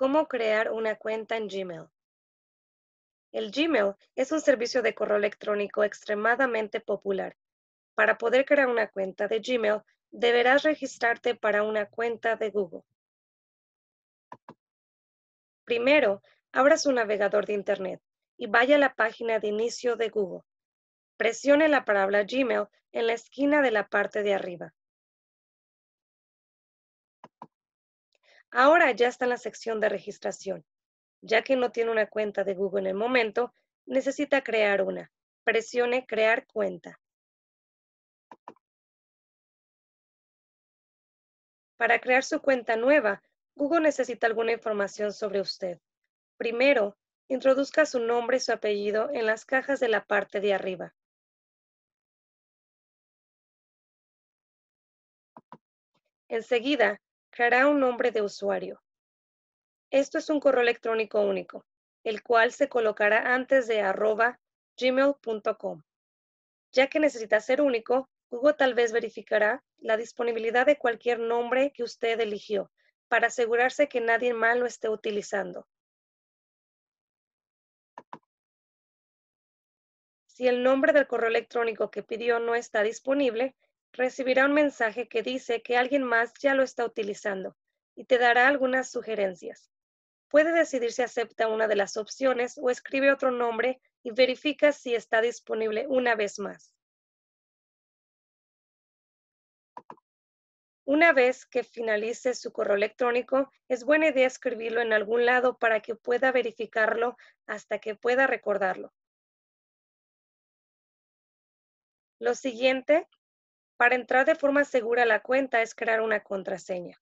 cómo crear una cuenta en Gmail. El Gmail es un servicio de correo electrónico extremadamente popular. Para poder crear una cuenta de Gmail, deberás registrarte para una cuenta de Google. Primero, abra su navegador de Internet y vaya a la página de inicio de Google. Presione la palabra Gmail en la esquina de la parte de arriba. Ahora ya está en la sección de registración. Ya que no tiene una cuenta de Google en el momento, necesita crear una. Presione Crear cuenta. Para crear su cuenta nueva, Google necesita alguna información sobre usted. Primero, introduzca su nombre y su apellido en las cajas de la parte de arriba. Enseguida, creará un nombre de usuario. Esto es un correo electrónico único, el cual se colocará antes de arroba gmail.com. Ya que necesita ser único, Google tal vez verificará la disponibilidad de cualquier nombre que usted eligió para asegurarse que nadie más lo esté utilizando. Si el nombre del correo electrónico que pidió no está disponible, recibirá un mensaje que dice que alguien más ya lo está utilizando y te dará algunas sugerencias. Puede decidir si acepta una de las opciones o escribe otro nombre y verifica si está disponible una vez más. Una vez que finalice su correo electrónico, es buena idea escribirlo en algún lado para que pueda verificarlo hasta que pueda recordarlo. Lo siguiente para entrar de forma segura a la cuenta es crear una contraseña.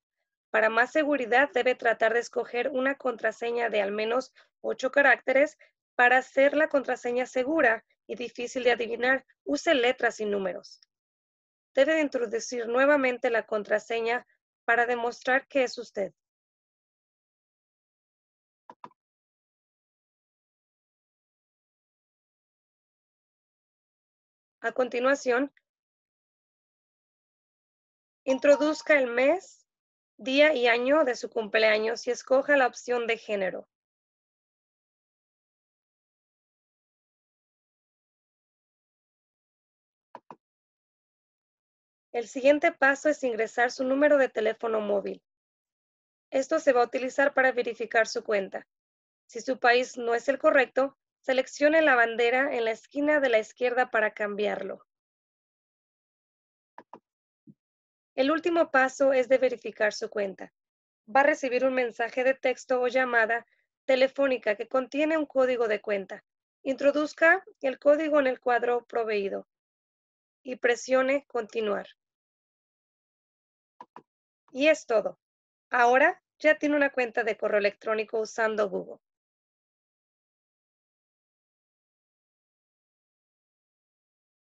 Para más seguridad debe tratar de escoger una contraseña de al menos ocho caracteres para hacer la contraseña segura y difícil de adivinar. Use letras y números. Debe introducir nuevamente la contraseña para demostrar que es usted. A continuación, Introduzca el mes, día y año de su cumpleaños y escoja la opción de género. El siguiente paso es ingresar su número de teléfono móvil. Esto se va a utilizar para verificar su cuenta. Si su país no es el correcto, seleccione la bandera en la esquina de la izquierda para cambiarlo. El último paso es de verificar su cuenta. Va a recibir un mensaje de texto o llamada telefónica que contiene un código de cuenta. Introduzca el código en el cuadro proveído y presione Continuar. Y es todo. Ahora ya tiene una cuenta de correo electrónico usando Google.